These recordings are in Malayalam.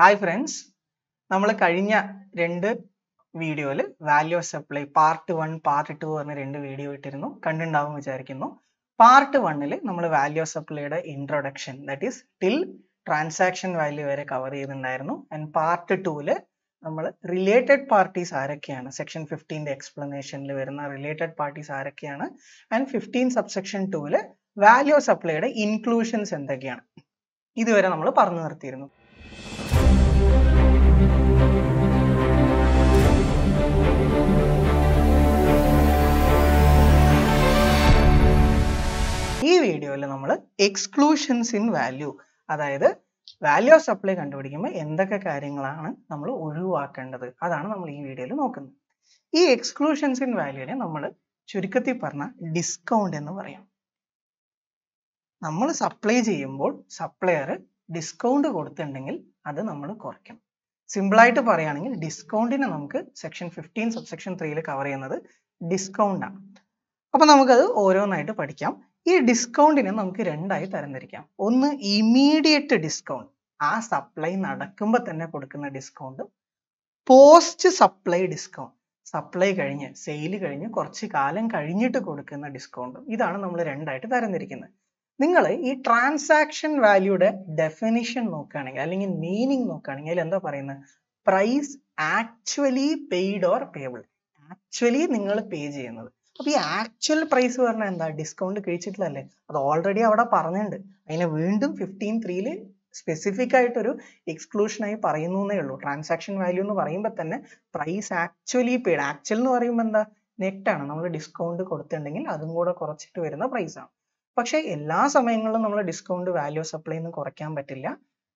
ഹായ് ഫ്രണ്ട്സ് നമ്മൾ കഴിഞ്ഞ രണ്ട് വീഡിയോയിൽ value of supply part one part two പറഞ്ഞ രണ്ട് വീഡിയോ ഇട്ടിരുന്നു കണ്ടുണ്ടാവും വിചാരിക്കുന്നു പാർട്ട് വണ്ണിൽ നമ്മൾ വാല്യൂ ഓഫ് സപ്ലൈയുടെ introduction that is till transaction value വരെ കവർ ചെയ്തിട്ടുണ്ടായിരുന്നു ആൻഡ് പാർട്ട് ടൂല് നമ്മൾ റിലേറ്റഡ് പാർട്ടീസ് ആരൊക്കെയാണ് സെക്ഷൻ ഫിഫ്റ്റീൻ്റെ എക്സ്പ്ലനേഷനിൽ വരുന്ന റിലേറ്റഡ് പാർട്ടീസ് ആരൊക്കെയാണ് ആൻഡ് ഫിഫ്റ്റീൻ സബ്സെക്ഷൻ ടൂല് വാല്യൂ ഓഫ് സപ്ലൈയുടെ ഇൻക്ലൂഷൻസ് എന്തൊക്കെയാണ് ഇതുവരെ നമ്മൾ പറഞ്ഞു നിർത്തിയിരുന്നു ഈ വീഡിയോയിൽ നമ്മൾ എക്സ്ക്ലൂഷൻസ് ഇൻ വാല്യൂ അതായത് വാല്യൂ ഓഫ് സപ്ലൈ കണ്ടുപിടിക്കുമ്പോൾ എന്തൊക്കെ കാര്യങ്ങളാണ് നമ്മൾ ഒഴിവാക്കേണ്ടത് അതാണ് നമ്മൾ ഈ വീഡിയോയിൽ നോക്കുന്നത് ഈ എക്സ്ക്ലൂഷൻസ് ഇൻ വാല്യൂവിനെ നമ്മൾ ചുരുക്കത്തിൽ പറഞ്ഞ ഡിസ്കൗണ്ട് എന്ന് പറയാം നമ്മൾ സപ്ലൈ ചെയ്യുമ്പോൾ സപ്ലയർ ഡിസ്കൗണ്ട് കൊടുത്തിട്ടുണ്ടെങ്കിൽ അത് നമ്മൾ കുറയ്ക്കണം സിമ്പിളായിട്ട് പറയുകയാണെങ്കിൽ ഡിസ്കൗണ്ടിനെ നമുക്ക് സെക്ഷൻ ഫിഫ്റ്റീൻ സബ് സെക്ഷൻ ത്രീയിൽ കവർ ചെയ്യുന്നത് ഡിസ്കൗണ്ടാണ് അപ്പം നമുക്കത് ഓരോന്നായിട്ട് പഠിക്കാം ഈ ഡിസ്കൗണ്ടിനെ നമുക്ക് രണ്ടായി തരംതിരിക്കാം ഒന്ന് ഇമീഡിയറ്റ് ഡിസ്കൗണ്ട് ആ സപ്ലൈ നടക്കുമ്പോൾ തന്നെ കൊടുക്കുന്ന ഡിസ്കൗണ്ടും പോസ്റ്റ് സപ്ലൈ ഡിസ്കൗണ്ട് സപ്ലൈ കഴിഞ്ഞ് സെയിൽ കഴിഞ്ഞ് കുറച്ച് കാലം കഴിഞ്ഞിട്ട് കൊടുക്കുന്ന ഡിസ്കൗണ്ടും ഇതാണ് നമ്മൾ രണ്ടായിട്ട് തരംതിരിക്കുന്നത് നിങ്ങൾ ഈ ട്രാൻസാക്ഷൻ വാല്യൂടെ ഡെഫിനിഷൻ നോക്കുകയാണെങ്കിൽ അല്ലെങ്കിൽ മീനിങ് നോക്കുകയാണെങ്കിൽ അതിൽ എന്താ പറയുന്നത് price actually paid or payable actually നിങ്ങൾ പേ ചെയ്യുന്നത് അപ്പോൾ ഈ ആക്ച്വൽ പ്രൈസ് പറഞ്ഞാൽ എന്താ ഡിസ്കൗണ്ട് കഴിച്ചിട്ടില്ലല്ലേ അത് ഓൾറെഡി അവിടെ പറഞ്ഞിട്ടുണ്ട് അതിനെ വീണ്ടും ഫിഫ്റ്റീൻ ത്രീയിൽ സ്പെസിഫിക് ആയിട്ടൊരു എക്സ്ക്ലൂഷനായി പറയുന്നു എന്നേ ഉള്ളൂ ട്രാൻസാക്ഷൻ വാല്യൂ എന്ന് പറയുമ്പോൾ തന്നെ പ്രൈസ് ആക്ച്വലി പെയ്ഡ് ആക്ച്വൽ എന്ന് പറയുമ്പോൾ എന്താ നെറ്റ് ആണ് നമ്മൾ ഡിസ്കൗണ്ട് കൊടുത്തിട്ടുണ്ടെങ്കിൽ അതും കൂടെ കുറച്ചിട്ട് വരുന്ന പ്രൈസ് ആണ് പക്ഷേ എല്ലാ സമയങ്ങളിലും നമ്മൾ ഡിസ്കൗണ്ട് വാല്യൂ സപ്ലൈ ഒന്നും കുറയ്ക്കാൻ പറ്റില്ല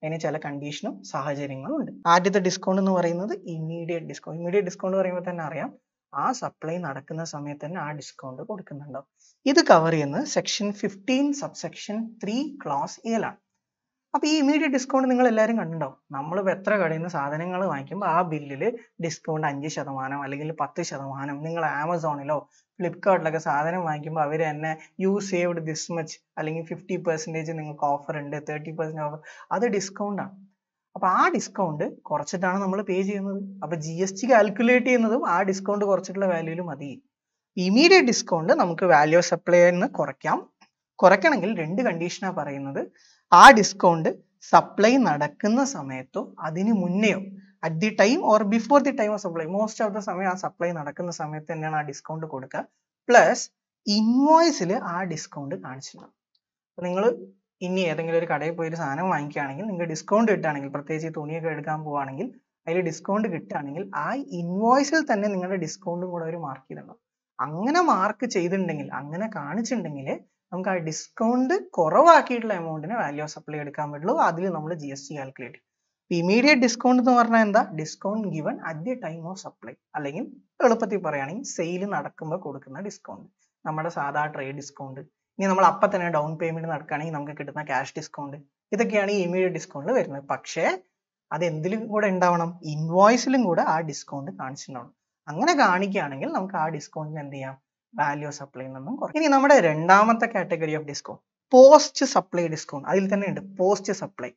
അതിന് ചില കണ്ടീഷനും സാഹചര്യങ്ങളും ഉണ്ട് ആദ്യത്തെ ഡിസ്കൗണ്ട് എന്ന് പറയുന്നത് ഇമ്മീഡിയറ്റ് ഡിസ്കൗണ്ട് ഇമ്മീഡിയറ്റ് ഡിസ്കൗണ്ട് പറയുമ്പോൾ തന്നെ അറിയാം ആ സപ്ലൈ നടക്കുന്ന സമയത്ത് തന്നെ ആ ഡിസ്കൗണ്ട് കൊടുക്കുന്നുണ്ടാവും ഇത് കവർ ചെയ്യുന്നത് section fifteen subsection three clause ആണ് അപ്പോൾ ഈ ഇമീഡിയറ്റ് ഡിസ്കൗണ്ട് നിങ്ങൾ എല്ലാവരും കണ്ടിട്ടുണ്ടാവും നമ്മൾ എത്ര കടയിൽ നിന്ന് സാധനങ്ങൾ വാങ്ങിക്കുമ്പോൾ ആ ബില്ലിൽ ഡിസ്കൗണ്ട് അഞ്ച് ശതമാനം അല്ലെങ്കിൽ പത്ത് ശതമാനം നിങ്ങൾ ആമസോണിലോ ഫ്ലിപ്കാർട്ടിലൊക്കെ സാധനം വാങ്ങിക്കുമ്പോൾ അവർ തന്നെ യു സേവ്ഡ് ദിസ് മച്ച് അല്ലെങ്കിൽ ഫിഫ്റ്റി പെർസെൻറ്റേജ് നിങ്ങൾക്ക് ഓഫർ ഉണ്ട് തേർട്ടി പെർസെൻറ്റ് ഓഫർ അത് ഡിസ്കൗണ്ടാണ് അപ്പോൾ ആ ഡിസ്കൗണ്ട് കുറച്ചിട്ടാണ് നമ്മൾ പേ ചെയ്യുന്നത് അപ്പോൾ ജി എസ് ടി കാൽക്കുലേറ്റ് ചെയ്യുന്നതും ആ ഡിസ്കൗണ്ട് കുറച്ചിട്ടുള്ള വാല്യൂല് മതി ഇമീഡിയറ്റ് ഡിസ്കൗണ്ട് നമുക്ക് വാല്യൂ സപ്ലൈ നിന്ന് കുറയ്ക്കാം കുറയ്ക്കണമെങ്കിൽ രണ്ട് കണ്ടീഷനാണ് പറയുന്നത് ആ ഡിസ്കൗണ്ട് സപ്ലൈ നടക്കുന്ന സമയത്തോ അതിന് മുന്നെയോ at the time or before the time of supply most of the സമയം ആ സപ്ലൈ നടക്കുന്ന സമയത്ത് തന്നെയാണ് ആ ഡിസ്കൗണ്ട് കൊടുക്കുക പ്ലസ് ഇൻവോയ്സിൽ ആ ഡിസ്കൗണ്ട് കാണിച്ചിട്ടുണ്ടാവും നിങ്ങൾ ഇനി ഏതെങ്കിലും ഒരു കടയിൽ പോയി ഒരു സാധനം വാങ്ങിക്കുകയാണെങ്കിൽ നിങ്ങൾക്ക് ഡിസ്കൗണ്ട് കിട്ടുകയാണെങ്കിൽ പ്രത്യേകിച്ച് തുണിയൊക്കെ എടുക്കാൻ പോവുകയാണെങ്കിൽ അതിൽ ഡിസ്കൗണ്ട് കിട്ടുകയാണെങ്കിൽ ആ ഇൻവോയ്സിൽ തന്നെ നിങ്ങളുടെ ഡിസ്കൗണ്ടും കൂടെ അവർ മാർക്ക് ചെയ്തിട്ടുണ്ടാവും അങ്ങനെ മാർക്ക് ചെയ്തിട്ടുണ്ടെങ്കിൽ അങ്ങനെ കാണിച്ചിട്ടുണ്ടെങ്കിൽ നമുക്ക് ആ ഡിസ്കൗണ്ട് കുറവാക്കിയിട്ടുള്ള എമൗണ്ടിന് വാല്യൂ ഓഫ് സപ്ലൈ എടുക്കാൻ പറ്റുള്ളൂ അതിൽ നമ്മൾ ജി എസ് ടി കാൽക്കുലേറ്റ് ചെയ്യും ഇമീഡിയറ്റ് ഡിസ്കൗണ്ട് എന്ന് പറഞ്ഞാൽ എന്താ discount given at the time of supply അല്ലെങ്കിൽ എളുപ്പത്തിൽ പറയുകയാണെങ്കിൽ സെയിൽ നടക്കുമ്പോൾ കൊടുക്കുന്ന ഡിസ്കൗണ്ട് നമ്മുടെ സാധാ ട്രേഡ് ഡിസ്കൗണ്ട് ഇനി നമ്മൾ അപ്പൊ തന്നെ ഡൗൺ പേയ്മെന്റ് നടക്കുകയാണെങ്കിൽ നമുക്ക് കിട്ടുന്ന ക്യാഷ് ഡിസ്കൗണ്ട് ഇതൊക്കെയാണ് ഈ ഇമീഡിയറ്റ് ഡിസ്കൗണ്ടിൽ വരുന്നത് പക്ഷേ അത് എന്തിലും കൂടെ ഉണ്ടാവണം ഇൻവോയ്സിലും കൂടെ ആ ഡിസ്കൗണ്ട് കാണിച്ചിട്ടുണ്ടാവണം അങ്ങനെ കാണിക്കുകയാണെങ്കിൽ നമുക്ക് ആ ഡിസ്കൗണ്ടിന് എന്ത് ചെയ്യാം വാല്യൂ സപ്ലൈ നിന്നും കുറയ്ക്കും ഇനി നമ്മുടെ രണ്ടാമത്തെ category of discount post supply discount അതിൽ തന്നെ ഉണ്ട് പോസ്റ്റ് സപ്ലൈ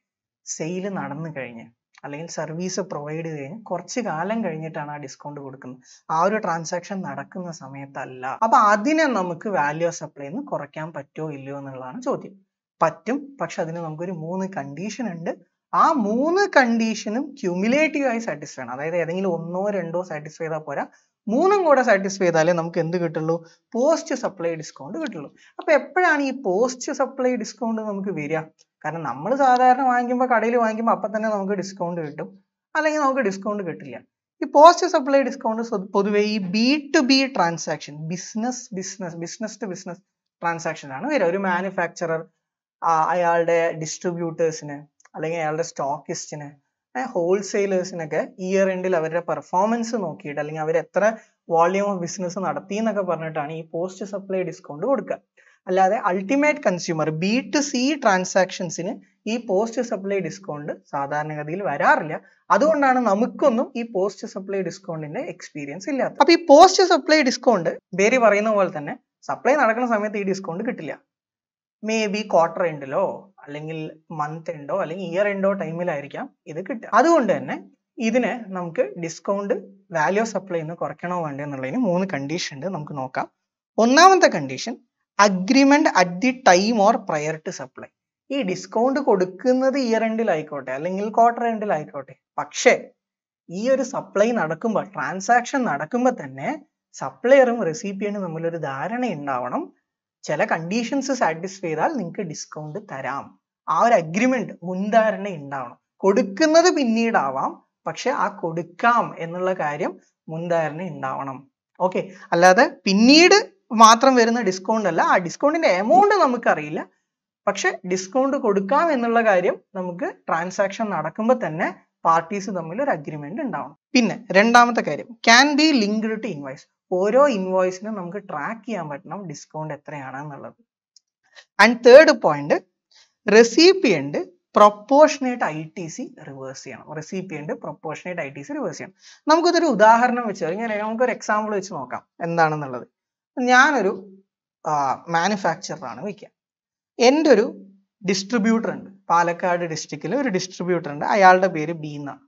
സെയിൽ നടന്നു കഴിഞ്ഞ് അല്ലെങ്കിൽ സർവീസ് പ്രൊവൈഡ് ചെയ്ത് കഴിഞ്ഞ് കുറച്ച് കാലം കഴിഞ്ഞിട്ടാണ് ആ ഡിസ്കൗണ്ട് കൊടുക്കുന്നത് ആ ഒരു ട്രാൻസാക്ഷൻ നടക്കുന്ന സമയത്തല്ല അപ്പൊ അതിനെ നമുക്ക് വാല്യൂ സപ്ലൈ നിന്ന് കുറയ്ക്കാൻ പറ്റുമോ ഇല്ലയോ എന്നുള്ളതാണ് ചോദ്യം പറ്റും പക്ഷെ അതിന് നമുക്കൊരു മൂന്ന് കണ്ടീഷൻ ഉണ്ട് ആ മൂന്ന് കണ്ടീഷനും ക്യൂമുലേറ്റീവ് ആയി സാറ്റിസ്ഫൈ ആണ് അതായത് ഏതെങ്കിലും ഒന്നോ രണ്ടോ സാറ്റിസ്ഫൈ ചെയ്താൽ പോരാ മൂന്നും കൂടെ സാറ്റിസ്ഫൈ ചെയ്താലേ നമുക്ക് എന്ത് കിട്ടുള്ളൂ പോസ്റ്റ് സപ്ലൈ ഡിസ്കൗണ്ട് കിട്ടുള്ളൂ അപ്പൊ എപ്പോഴാണ് ഈ പോസ്റ്റ് സപ്ലൈ ഡിസ്കൗണ്ട് നമുക്ക് വരിക കാരണം നമ്മൾ സാധാരണ വാങ്ങിക്കുമ്പോൾ കടയിൽ വാങ്ങിക്കുമ്പോൾ അപ്പം തന്നെ നമുക്ക് ഡിസ്കൗണ്ട് കിട്ടും അല്ലെങ്കിൽ നമുക്ക് ഡിസ്കൗണ്ട് കിട്ടില്ല ഈ പോസ്റ്റ് സപ്ലൈ ഡിസ്കൗണ്ട് പൊതുവേ ഈ B to B transaction business business business to business ട്രാൻസാക്ഷനാണ് വരിക ഒരു മാനുഫാക്ചറർ അയാളുടെ ഡിസ്ട്രിബ്യൂട്ടേഴ്സിന് അല്ലെങ്കിൽ അയാളുടെ സ്റ്റോക്കിസ്റ്റിന് ഹോൾസെയിലേഴ്സിനൊക്കെ ഇയർ എൻഡിൽ അവരുടെ പെർഫോമൻസ് നോക്കിയിട്ട് അല്ലെങ്കിൽ അവർ എത്ര വോളിയം ഓഫ് ബിസിനസ് നടത്തി എന്നൊക്കെ പറഞ്ഞിട്ടാണ് ഈ പോസ്റ്റ് സപ്ലൈ ഡിസ്കൗണ്ട് കൊടുക്കുക അല്ലാതെ ultimate consumer B to C ട്രാൻസാക്ഷൻസിന് ഈ പോസ്റ്റ് സപ്ലൈ ഡിസ്കൗണ്ട് സാധാരണഗതിയിൽ വരാറില്ല അതുകൊണ്ടാണ് നമുക്കൊന്നും ഈ പോസ്റ്റ് സപ്ലൈ ഡിസ്കൗണ്ടിന്റെ എക്സ്പീരിയൻസ് ഇല്ലാത്തത് അപ്പൊ ഈ പോസ്റ്റ് സപ്ലൈ ഡിസ്കൗണ്ട് ബേരി പറയുന്ന പോലെ തന്നെ സപ്ലൈ നടക്കുന്ന സമയത്ത് ഈ ഡിസ്കൗണ്ട് കിട്ടില്ല മേ ബി ക്വാർട്ടർ എൻഡിലോ അല്ലെങ്കിൽ മന്ത് എൻഡോ അല്ലെങ്കിൽ ഇയർ എൻഡോ ടൈമിലായിരിക്കാം ഇത് കിട്ടുക അതുകൊണ്ട് തന്നെ ഇതിന് നമുക്ക് ഡിസ്കൗണ്ട് വാല്യൂ സപ്ലൈ ഒന്ന് കുറയ്ക്കണോ വേണ്ടെന്നുള്ളതിന് മൂന്ന് കണ്ടീഷൻ ഉണ്ട് നമുക്ക് നോക്കാം ഒന്നാമത്തെ condition agreement at the time or prior to supply ഈ ഡിസ്കൗണ്ട് കൊടുക്കുന്നത് ഇയർ എൻഡിലായിക്കോട്ടെ അല്ലെങ്കിൽ ക്വാർട്ടർ എൻഡിലായിക്കോട്ടെ പക്ഷേ ഈ ഒരു സപ്ലൈ നടക്കുമ്പോൾ ട്രാൻസാക്ഷൻ നടക്കുമ്പോൾ തന്നെ സപ്ലയറും റെസിപ്പിയനും തമ്മിലൊരു ധാരണ ഉണ്ടാവണം ചില കണ്ടീഷൻസ് സാറ്റിസ്ഫൈ ചെയ്താൽ നിങ്ങൾക്ക് ഡിസ്കൗണ്ട് തരാം ആ ഒരു അഗ്രിമെന്റ് മുൻധാരണ ഉണ്ടാവണം കൊടുക്കുന്നത് പിന്നീടാവാം പക്ഷെ ആ കൊടുക്കാം എന്നുള്ള കാര്യം മുൻധാരണ ഉണ്ടാവണം ഓക്കെ അല്ലാതെ പിന്നീട് മാത്രം വരുന്ന ഡിസ്കൗണ്ട് അല്ല ആ ഡിസ്കൗണ്ടിന്റെ എമൗണ്ട് നമുക്കറിയില്ല പക്ഷെ ഡിസ്കൗണ്ട് കൊടുക്കാം എന്നുള്ള കാര്യം നമുക്ക് ട്രാൻസാക്ഷൻ നടക്കുമ്പോൾ തന്നെ പാർട്ടീസ് തമ്മിൽ ഒരു അഗ്രിമെന്റ് ഉണ്ടാവണം പിന്നെ രണ്ടാമത്തെ കാര്യം can be linked to invoice ഓരോ ഇൻവോയ്സിനും നമുക്ക് ട്രാക്ക് ചെയ്യാൻ പറ്റണം ഡിസ്കൗണ്ട് എത്രയാണ് എന്നുള്ളത് and third point recipient proportionate I T C reverse ചെയ്യണം recipient proportionate I T C reverse ചെയ്യണം നമുക്കിതൊരു ഉദാഹരണം വെച്ച് ഇങ്ങനെ നമുക്കൊരു എക്സാമ്പിൾ വെച്ച് നോക്കാം എന്താണെന്നുള്ളത് ഞാനൊരു മാനുഫാക്ചറാണ് വയ്ക്കുക എൻ്റെ ഒരു ഡിസ്ട്രിബ്യൂട്ടർ ഉണ്ട് പാലക്കാട് ഡിസ്ട്രിക്റ്റിലെ ഒരു ഡിസ്ട്രിബ്യൂട്ടർ ഉണ്ട് അയാളുടെ പേര് ബി എന്നാണ്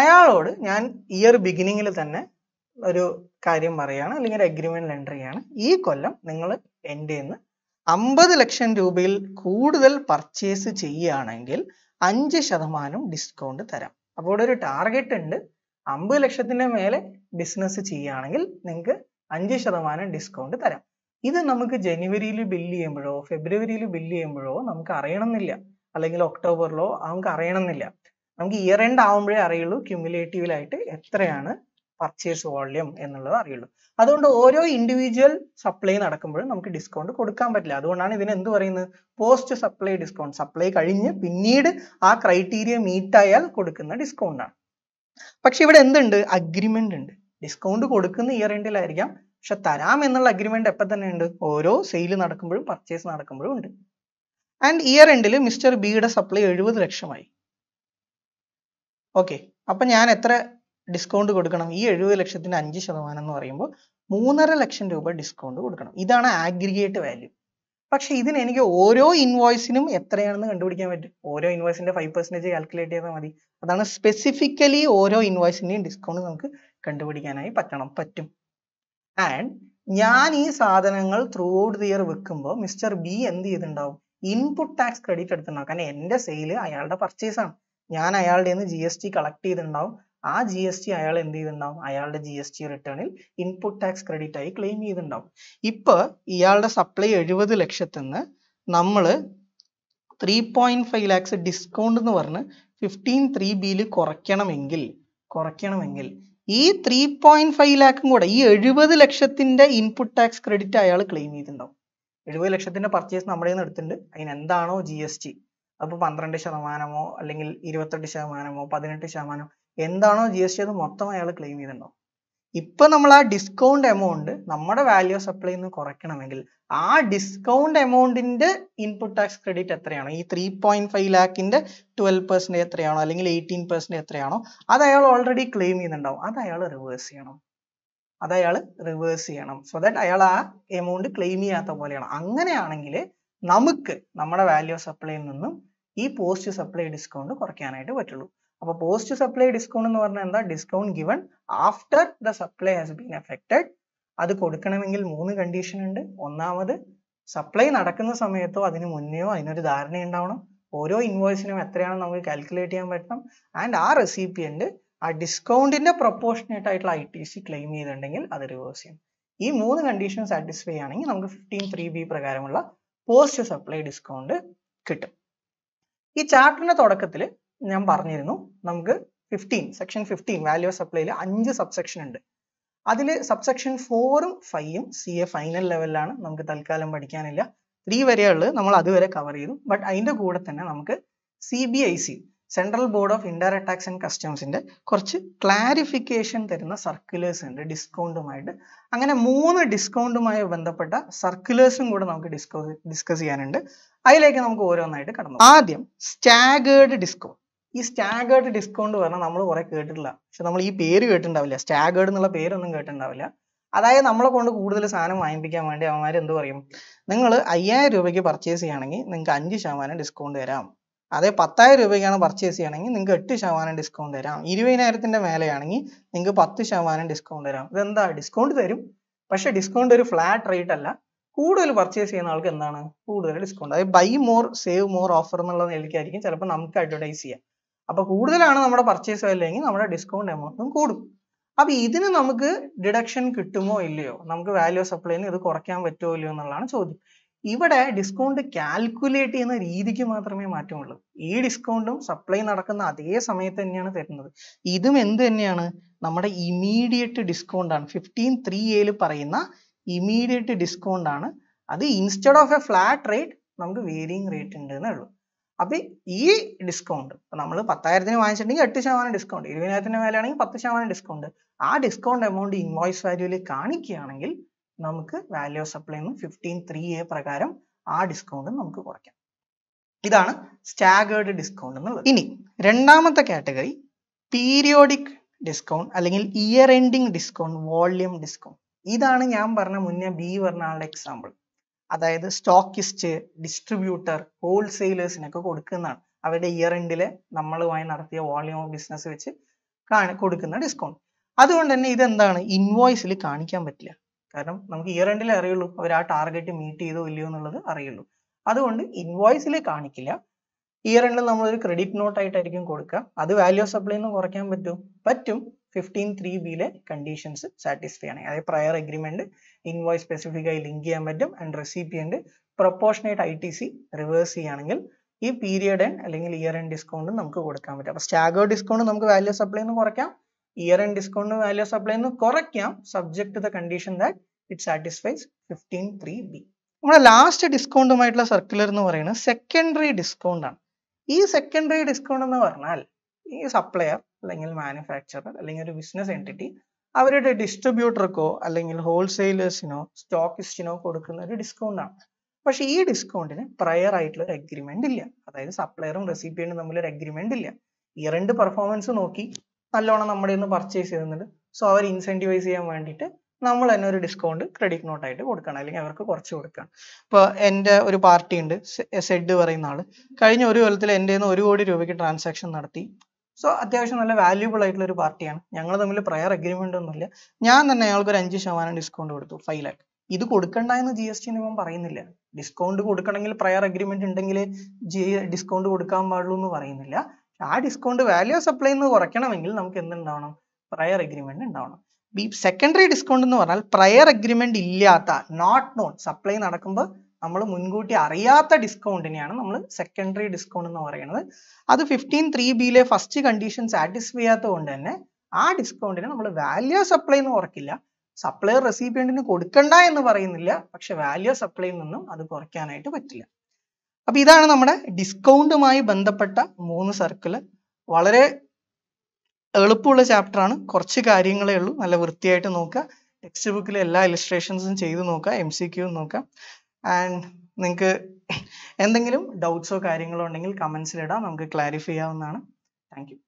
അയാളോട് ഞാൻ ഇയർ ബിഗിനിങ്ങിൽ തന്നെ ഒരു കാര്യം പറയുകയാണ് അല്ലെങ്കിൽ ഒരു അഗ്രിമെൻറ്റിൽ എൻ്റർ ചെയ്യാണ് ഈ കൊല്ലം നിങ്ങൾ എൻ്റെ നിന്ന് അമ്പത് ലക്ഷം രൂപയിൽ കൂടുതൽ പർച്ചേസ് ചെയ്യുകയാണെങ്കിൽ അഞ്ച് ശതമാനം ഡിസ്കൗണ്ട് തരാം അപ്പോൾ ഒരു ടാർഗറ്റ് ഉണ്ട് അമ്പത് ലക്ഷത്തിൻ്റെ മേലെ ബിസിനസ് ചെയ്യുകയാണെങ്കിൽ നിങ്ങൾക്ക് അഞ്ച് ശതമാനം ഡിസ്കൗണ്ട് തരാം ഇത് നമുക്ക് ജനുവരിയിൽ ബില്ല് ചെയ്യുമ്പോഴോ ഫെബ്രുവരിയിൽ ബില്ല് ചെയ്യുമ്പോഴോ നമുക്ക് അറിയണമെന്നില്ല അല്ലെങ്കിൽ ഒക്ടോബറിലോ നമുക്ക് അറിയണമെന്നില്ല നമുക്ക് ഇയർ എൻഡ് ആവുമ്പോഴേ അറിയുള്ളൂ ക്യുമുലേറ്റീവിലായിട്ട് എത്രയാണ് പർച്ചേസ് വോള്യം എന്നുള്ളത് അറിയുള്ളൂ അതുകൊണ്ട് ഓരോ ഇൻഡിവിജ്വൽ സപ്ലൈ നടക്കുമ്പോഴും നമുക്ക് ഡിസ്കൗണ്ട് കൊടുക്കാൻ പറ്റില്ല അതുകൊണ്ടാണ് ഇതിന് എന്ത് പറയുന്നത് പോസ്റ്റ് സപ്ലൈ ഡിസ്കൗണ്ട് സപ്ലൈ കഴിഞ്ഞ് പിന്നീട് ആ ക്രൈറ്റീരിയ മീറ്റ് ആയാൽ കൊടുക്കുന്ന ഡിസ്കൗണ്ടാണ് പക്ഷെ ഇവിടെ എന്തുണ്ട് അഗ്രിമെന്റ് ഉണ്ട് ഡിസ്കൗണ്ട് കൊടുക്കുന്ന ഇയർ എൻഡിലായിരിക്കാം പക്ഷെ തരാം എന്നുള്ള അഗ്രിമെന്റ് എപ്പം തന്നെ ഉണ്ട് ഓരോ സെയിൽ നടക്കുമ്പോഴും പർച്ചേസ് നടക്കുമ്പോഴും ഉണ്ട് ആൻഡ് ഇയർ എൻഡിൽ മിസ്റ്റർ ബിയുടെ സപ്ലൈ എഴുപത് ലക്ഷമായി ഓക്കെ അപ്പം ഞാൻ എത്ര ഡിസ്കൗണ്ട് കൊടുക്കണം ഈ എഴുപത് ലക്ഷത്തിൻ്റെ അഞ്ച് ശതമാനം എന്ന് പറയുമ്പോൾ മൂന്നര ലക്ഷം രൂപ ഡിസ്കൗണ്ട് കൊടുക്കണം ഇതാണ് ആഗ്രിഗേറ്റ് വാല്യൂ പക്ഷേ ഇതിന് എനിക്ക് ഓരോ ഇൻവോയ്സിനും എത്രയാണെന്ന് കണ്ടുപിടിക്കാൻ പറ്റും ഓരോ ഇൻവോയ്സിൻ്റെ ഫൈവ് പെർസെൻറ്റേജ് കാൽക്കുലേറ്റ് ചെയ്താൽ മതി അതാണ് സ്പെസിഫിക്കലി ഓരോ ഇൻവോയ്സിൻ്റെയും ഡിസ്കൗണ്ട് നമുക്ക് കണ്ടുപിടിക്കാനായി പറ്റണം പറ്റും ആൻഡ് ഞാൻ ഈ സാധനങ്ങൾ ത്രൂ ഔട്ട് ദി ഇയർ വെക്കുമ്പോൾ മിസ്റ്റർ ബി എന്ത് ചെയ്തിട്ടുണ്ടാവും ഇൻപുട്ട് ടാക്സ് ക്രെഡിറ്റ് എടുത്തിട്ടുണ്ടാവും കാരണം എൻ്റെ സെയിൽ അയാളുടെ പർച്ചേസ് ആണ് ഞാൻ അയാളുടെ നിന്ന് ജി എസ് ടി കളക്ട് ചെയ്തിട്ടുണ്ടാവും ആ ജി എസ് ടി അയാൾ എന്ത് ചെയ്തിട്ടുണ്ടാവും അയാളുടെ ജി എസ് ടി റിട്ടേണിൽ ഇൻപുട്ട് ടാക്സ് ക്രെഡിറ്റ് ആയി ക്ലെയിം ചെയ്തിട്ടുണ്ടാവും ഇപ്പൊ ഇയാളുടെ സപ്ലൈ എഴുപത് നിന്ന് നമ്മൾ three point five lakhs discount എന്ന് പറഞ്ഞ് ഫിഫ്റ്റീൻ ത്രീ ബിയിൽ കുറയ്ക്കണമെങ്കിൽ കുറയ്ക്കണമെങ്കിൽ ഈ ത്രീ പോയിന്റ് ഫൈവ് ലാക്കും കൂടെ ഈ എഴുപത് ലക്ഷത്തിന്റെ ഇൻപുട്ട് ടാക്സ് ക്രെഡിറ്റ് അയാൾ ക്ലെയിം ചെയ്തിട്ടുണ്ടാവും എഴുപത് ലക്ഷത്തിന്റെ പർച്ചേസ് നമ്മുടെ നിന്ന് എടുത്തിട്ടുണ്ട് അതിന് എന്താണോ ജി എസ് ടി അപ്പൊ പന്ത്രണ്ട് ശതമാനമോ അല്ലെങ്കിൽ ഇരുപത്തെട്ട് ശതമാനമോ പതിനെട്ട് ശതമാനമോ എന്താണോ ജി എസ് ടി അത് മൊത്തം അയാൾ ക്ലെയിം ചെയ്തിട്ടുണ്ടാവും ഇപ്പൊ നമ്മൾ ആ ഡിസ്കൗണ്ട് എമൗണ്ട് നമ്മുടെ വാല്യൂ സപ്ലൈ നിന്ന് കുറയ്ക്കണമെങ്കിൽ ആ ഡിസ്കൗണ്ട് എമൗണ്ടിന്റെ ഇൻപുട്ട് ടാക്സ് ക്രെഡിറ്റ് എത്രയാണോ ഈ ത്രീ പോയിന്റ് ഫൈവ് ലാക്കിന്റെ ട്വൽവ് പെർസെന്റ് എത്രയാണോ അല്ലെങ്കിൽ എയ്റ്റീൻ പെർസെന്റ് എത്രയാണോ അത് അയാൾ ഓൾറെഡി ക്ലെയിം ചെയ്യുന്നുണ്ടാവും അത് അയാൾ റിവേഴ്സ് ചെയ്യണം അത് അയാൾ റിവേഴ്സ് ചെയ്യണം സോ ദാറ്റ് അയാൾ ആ എമൗണ്ട് ക്ലെയിം ചെയ്യാത്ത പോലെയാണ് അങ്ങനെയാണെങ്കിൽ നമുക്ക് നമ്മുടെ വാല്യൂ സപ്ലൈയിൽ നിന്നും ഈ പോസ്റ്റ് സപ്ലൈ ഡിസ്കൗണ്ട് കുറയ്ക്കാനായിട്ട് പറ്റുള്ളൂ അപ്പോൾ പോസ്റ്റ് സപ്ലൈ ഡിസ്കൗണ്ട് എന്ന് പറഞ്ഞാൽ എന്താ discount given after the supply has been effected അത് കൊടുക്കണമെങ്കിൽ മൂന്ന് കണ്ടീഷൻ ഉണ്ട് ഒന്നാമത് സപ്ലൈ നടക്കുന്ന സമയത്തോ അതിന് മുന്നെയോ അതിനൊരു ധാരണ ഉണ്ടാവണം ഓരോ ഇൻവോയ്സിനും എത്രയാണ് നമുക്ക് കാൽക്കുലേറ്റ് ചെയ്യാൻ പറ്റണം ആൻഡ് ആ റെസിപ്പിയൻറ്റ് ആ ഡിസ്കൗണ്ടിന്റെ പ്രൊപ്പോർഷനേറ്റ് ആയിട്ടുള്ള ഐ ടി സി ക്ലെയിം ചെയ്തിട്ടുണ്ടെങ്കിൽ അത് റിവേഴ്സ് ചെയ്യും ഈ മൂന്ന് കണ്ടീഷൻ സാറ്റിസ്ഫൈ ആണെങ്കിൽ നമുക്ക് ഫിഫ്റ്റീൻ ത്രീ ബി പ്രകാരമുള്ള പോസ്റ്റ് സപ്ലൈ ഡിസ്കൗണ്ട് കിട്ടും ഈ ചാപ്റ്ററിന്റെ തുടക്കത്തിൽ ഞാൻ പറഞ്ഞിരുന്നു നമുക്ക് fifteen section fifteen value of സപ്ലൈയിൽ അഞ്ച് സബ്സെക്ഷൻ ഉണ്ട് അതിൽ സബ്സെക്ഷൻ ഫോറും ഫൈവും സി എ ഫൈനൽ ലെവലിലാണ് നമുക്ക് തൽക്കാലം പഠിക്കാനില്ല ത്രീ വരെയുള്ളത് നമ്മൾ അതുവരെ കവർ ചെയ്തു ബട്ട് അതിൻ്റെ കൂടെ തന്നെ നമുക്ക് C B I C central board of indirect tax and കസ്റ്റംസിന്റെ കുറച്ച് ക്ലാരിഫിക്കേഷൻ തരുന്ന സർക്കുലേഴ്സ് ഉണ്ട് ഡിസ്കൗണ്ടുമായിട്ട് അങ്ങനെ മൂന്ന് ഡിസ്കൗണ്ടുമായി ബന്ധപ്പെട്ട സർക്കുലേഴ്സും കൂടെ നമുക്ക് ഡിസ്കസ് ഡിസ്കസ് ചെയ്യാനുണ്ട് അതിലേക്ക് നമുക്ക് ഓരോന്നായിട്ട് കടന്നു ആദ്യം സ്റ്റാഗേർഡ് ഡിസ്കൗണ്ട് ഈ സ്റ്റാഗേർഡ് ഡിസ്കൗണ്ട് പറഞ്ഞാൽ നമ്മൾ കുറെ കേട്ടിട്ടില്ല പക്ഷെ നമ്മൾ ഈ പേര് കേട്ടിട്ടുണ്ടാവില്ല സ്റ്റാഗേർഡ് എന്നുള്ള പേരൊന്നും കേട്ടിട്ടുണ്ടാവില്ല അതായത് നമ്മളെ കൊണ്ട് കൂടുതൽ സാധനം വാങ്ങിപ്പിക്കാൻ വേണ്ടി അവന്മാർ എന്ത് പറയും നിങ്ങൾ അയ്യായിരം രൂപയ്ക്ക് പർച്ചേസ് ചെയ്യുകയാണെങ്കിൽ നിങ്ങൾക്ക് അഞ്ച് ശതമാനം ഡിസ്കൗണ്ട് തരാം അതേ പത്തായിരം രൂപയ്ക്കാണ് പർച്ചേസ് ചെയ്യുകയാണെങ്കിൽ നിങ്ങൾക്ക് എട്ട് ശതമാനം ഡിസ്കൗണ്ട് തരാം ഇരുപതിനായിരത്തിൻ്റെ മേലെയാണെങ്കിൽ നിങ്ങൾക്ക് പത്ത് ശതമാനം ഡിസ്കൗണ്ട് തരാം ഇതെന്താ ഡിസ്കൗണ്ട് തരും പക്ഷേ ഡിസ്കൗണ്ട് ഒരു ഫ്ലാറ്റ് റേറ്റ് അല്ല കൂടുതൽ പർച്ചേസ് ചെയ്യുന്ന ആൾക്ക് എന്താണ് കൂടുതൽ ഡിസ്കൗണ്ട് അതായത് buy more save more offer എന്നുള്ള നിലയ്ക്കായിരിക്കും ചിലപ്പോൾ നമുക്ക് അഡ്വർടൈസ് ചെയ്യാം അപ്പോൾ കൂടുതലാണ് നമ്മുടെ പർച്ചേസ് വിലയെങ്കിൽ നമ്മുടെ ഡിസ്കൗണ്ട് എമൗണ്ടും കൂടും അപ്പോൾ ഇതിന് നമുക്ക് ഡിഡക്ഷൻ കിട്ടുമോ ഇല്ലയോ നമുക്ക് വാല്യൂ ഓഫ് സപ്ലൈന് ഇത് കുറയ്ക്കാൻ പറ്റുമോ ഇല്ലയോ എന്നുള്ളതാണ് ചോദ്യം ഇവിടെ ഡിസ്കൗണ്ട് കാൽക്കുലേറ്റ് ചെയ്യുന്ന രീതിക്ക് മാത്രമേ മാറ്റമുള്ളൂ ഈ ഡിസ്കൗണ്ടും സപ്ലൈ നടക്കുന്ന അതേ സമയത്ത് തന്നെയാണ് തരുന്നത് ഇതും എന്ത് തന്നെയാണ് നമ്മുടെ ഇമീഡിയറ്റ് ഡിസ്കൗണ്ട് ആണ് ഫിഫ്റ്റീൻ ത്രീ എയിൽ പറയുന്ന ഇമീഡിയറ്റ് ഡിസ്കൗണ്ട് ആണ് അത് instead of a flat rate നമുക്ക് വേരിയിങ് റേറ്റ് ഉണ്ട് എന്നേ ഉള്ളൂ അപ്പൊ ഈ ഡിസ്കൗണ്ട് നമ്മൾ പത്തായിരത്തിന് വാങ്ങിച്ചിട്ടുണ്ടെങ്കിൽ എട്ട് ശതമാനം ഡിസ്കൗണ്ട് ഇരുപതിനായിരത്തിൻ്റെ മേലെയാണെങ്കിൽ പത്ത് ശതമാനം ഡിസ്കൗണ്ട് ആ ഡിസ്കൗണ്ട് എമൗണ്ട് ഇൻവോയ്സ് വാല്യൂവിൽ കാണിക്കുകയാണെങ്കിൽ നമുക്ക് വാല്യൂ ഓഫ് സപ്ലൈ നിന്ന് ഫിഫ്റ്റീൻ ത്രീ എ പ്രകാരം ആ ഡിസ്കൗണ്ട് നമുക്ക് കുറയ്ക്കാം ഇതാണ് സ്റ്റാഗേർഡ് ഡിസ്കൗണ്ട് എന്നുള്ളത് ഇനി രണ്ടാമത്തെ കാറ്റഗറി പീരിയോഡിക് ഡിസ്കൗണ്ട് അല്ലെങ്കിൽ year ending discount volume discount ഇതാണ് ഞാൻ പറഞ്ഞ മുന്നേ ബി പറഞ്ഞ ആളുടെ എക്സാമ്പിൾ അതായത് സ്റ്റോക്കിസ്റ്റ് ഡിസ്ട്രിബ്യൂട്ടർ ഹോൾസെയിലേഴ്സിനൊക്കെ കൊടുക്കുന്നതാണ് അവരുടെ ഇയർ എൻഡില് നമ്മളുമായി നടത്തിയ വോളിയം ഓഫ് ബിസിനസ് വെച്ച് കാണി കൊടുക്കുന്ന ഡിസ്കൗണ്ട് അതുകൊണ്ട് തന്നെ ഇതെന്താണ് ഇൻവോയ്സിൽ കാണിക്കാൻ പറ്റില്ല കാരണം നമുക്ക് ഇയർ എൻഡിൽ അറിയുള്ളൂ അവർ ആ ടാർഗറ്റ് മീറ്റ് ചെയ്തോ ഇല്ലയോ എന്നുള്ളത് അറിയുള്ളൂ അതുകൊണ്ട് ഇൻവോയ്സിൽ കാണിക്കില്ല ഇയർ എൻഡിൽ നമ്മളൊരു ക്രെഡിറ്റ് നോട്ട് ആയിട്ടായിരിക്കും കൊടുക്കുക അത് വാല്യൂ സപ്ലൈ നിന്ന് കുറയ്ക്കാൻ പറ്റും പറ്റും ഫിഫ്റ്റീൻ ത്രീ ബിയിലെ കണ്ടീഷൻസ് സാറ്റിസ്ഫൈ ആണ് അതായത് പ്രയർ എഗ്രിമെന്റ് ഇൻവോയ്സ് സ്പെസിഫിക് ആയി ലിങ്ക് ചെയ്യാൻ പറ്റും and recipient proportionate I T C reverse ചെയ്യുകയാണെങ്കിൽ ഈ പീരിയഡ് എൻ അല്ലെങ്കിൽ ഇയർ എൻ ഡിസ്കൗണ്ട് നമുക്ക് കൊടുക്കാൻ പറ്റും അപ്പോൾ സ്റ്റാഗോ ഡിസ്കൗണ്ട് നമുക്ക് വാല്യൂ സപ്ലൈ എന്ന് കുറയ്ക്കാം year end discount value supply എന്ന് കുറയ്ക്കാം subject to the condition that it satisfies fifteen three B നമ്മുടെ ലാസ്റ്റ് ഡിസ്കൗണ്ടുമായിട്ടുള്ള സർക്കുലർ എന്ന് പറയുന്നത് സെക്കൻഡറി ഡിസ്കൗണ്ട് ആണ് ഈ സെക്കൻഡറി ഡിസ്കൗണ്ട് എന്ന് പറഞ്ഞാൽ ഈ സപ്ലയർ അല്ലെങ്കിൽ മാനുഫാക്ചറർ അല്ലെങ്കിൽ ഒരു ബിസിനസ് എൻറ്റിറ്റി അവരുടെ ഡിസ്ട്രിബ്യൂട്ടർക്കോ അല്ലെങ്കിൽ ഹോൾസെയിലേഴ്സിനോ സ്റ്റോക്കിസ്റ്റിനോ കൊടുക്കുന്ന ഒരു ഡിസ്കൗണ്ട് ആണ് പക്ഷേ ഈ ഡിസ്കൗണ്ടിന് പ്രയർ ആയിട്ടുള്ള ഒരു അഗ്രിമെന്റ് ഇല്ല അതായത് സപ്ലയറും റെസിപ്പിയനും തമ്മിൽ ഒരു അഗ്രിമെന്റ് ഇല്ല രണ്ട് പെർഫോമൻസ് നോക്കി നല്ലോണം നമ്മുടെ ഒന്ന് പർച്ചേസ് ചെയ്യുന്നുണ്ട് സോ അവർ ഇൻസെൻറ്റിവൈസ് ചെയ്യാൻ വേണ്ടിയിട്ട് നമ്മൾ തന്നെ ഒരു ഡിസ്കൗണ്ട് ക്രെഡിറ്റ് നോട്ടായിട്ട് കൊടുക്കണം അല്ലെങ്കിൽ അവർക്ക് കുറച്ച് കൊടുക്കണം ഇപ്പോൾ എൻ്റെ ഒരു പാർട്ടി ഉണ്ട് സെഡ് പറയുന്ന ആൾ കഴിഞ്ഞ ഒരു കൊല്ലത്തിൽ എൻ്റെ നിന്ന് ഒരു കോടി രൂപയ്ക്ക് ട്രാൻസാക്ഷൻ നടത്തി സോ അത്യാവശ്യം നല്ല വാല്യൂബിൾ ആയിട്ടുള്ള ഒരു പാർട്ടിയാണ് ഞങ്ങൾ തമ്മിൽ പ്രയർ അഗ്രിമെന്റ് ഒന്നുമില്ല ഞാൻ തന്നെ അയാൾക്ക് ഒരു അഞ്ച് ശതമാനം ഡിസ്കൗണ്ട് കൊടുത്തു ഫൈവ് ലാക്ക് ഇത് കൊടുക്കണ്ട എന്ന് ജി എസ് ടി നിയമം പറയുന്നില്ല ഡിസ്കൗണ്ട് കൊടുക്കണമെങ്കിൽ പ്രയർ അഗ്രിമെന്റ് ഉണ്ടെങ്കിൽ ജി ഡിസ്കൗണ്ട് കൊടുക്കാൻ പാടുള്ളൂ എന്ന് പറയുന്നില്ല ആ ഡിസ്കൗണ്ട് വാല്യൂ സപ്ലൈ എന്ന് കുറയ്ക്കണമെങ്കിൽ നമുക്ക് എന്തുണ്ടാവണം പ്രയർ അഗ്രിമെന്റ് ഉണ്ടാവണം സെക്കൻഡറി ഡിസ്കൗണ്ട് എന്ന് പറഞ്ഞാൽ പ്രയർ അഗ്രിമെന്റ് ഇല്ലാത്ത നോട്ട് നോൺ സപ്ലൈ നടക്കുമ്പോൾ നമ്മൾ മുൻകൂട്ടി അറിയാത്ത ഡിസ്കൗണ്ടിനെയാണ് നമ്മൾ സെക്കൻഡറി ഡിസ്കൗണ്ട് എന്ന് പറയുന്നത് അത് ഫിഫ്റ്റീൻ ത്രീ ബിയിലെ ഫസ്റ്റ് കണ്ടീഷൻ സാറ്റിസ്ഫൈ ചെയ്യാത്തത് കൊണ്ട് തന്നെ ആ ഡിസ്കൗണ്ടിനെ നമ്മൾ വാല്യൂ സപ്ലൈ എന്ന് ഓർക്കില്ല സപ്ലയർ റെസിപ്പിയൻറ്റിന് കൊടുക്കണ്ട എന്ന് പറയുന്നില്ല പക്ഷെ വാല്യൂ സപ്ലൈയിൽ നിന്നും അത് കുറയ്ക്കാനായിട്ട് പറ്റില്ല അപ്പോൾ ഇതാണ് നമ്മുടെ ഡിസ്കൗണ്ടുമായി ബന്ധപ്പെട്ട മൂന്ന് സർക്കിൾ വളരെ എളുപ്പമുള്ള ചാപ്റ്ററാണ് കുറച്ച് കാര്യങ്ങളേ ഉള്ളൂ നല്ല വൃത്തിയായിട്ട് നോക്കുക ടെക്സ്റ്റ് ബുക്കിലെ എല്ലാ ഇലസ്ട്രേഷൻസും ചെയ്ത് നോക്കുക എം സി ക്യൂ നോക്കുക ആൻഡ് നിങ്ങൾക്ക് എന്തെങ്കിലും ഡൗട്ട്സോ കാര്യങ്ങളോ ഉണ്ടെങ്കിൽ കമൻസിലിടാം നമുക്ക് ക്ലാരിഫൈ ചെയ്യാവുന്നതാണ് താങ്ക്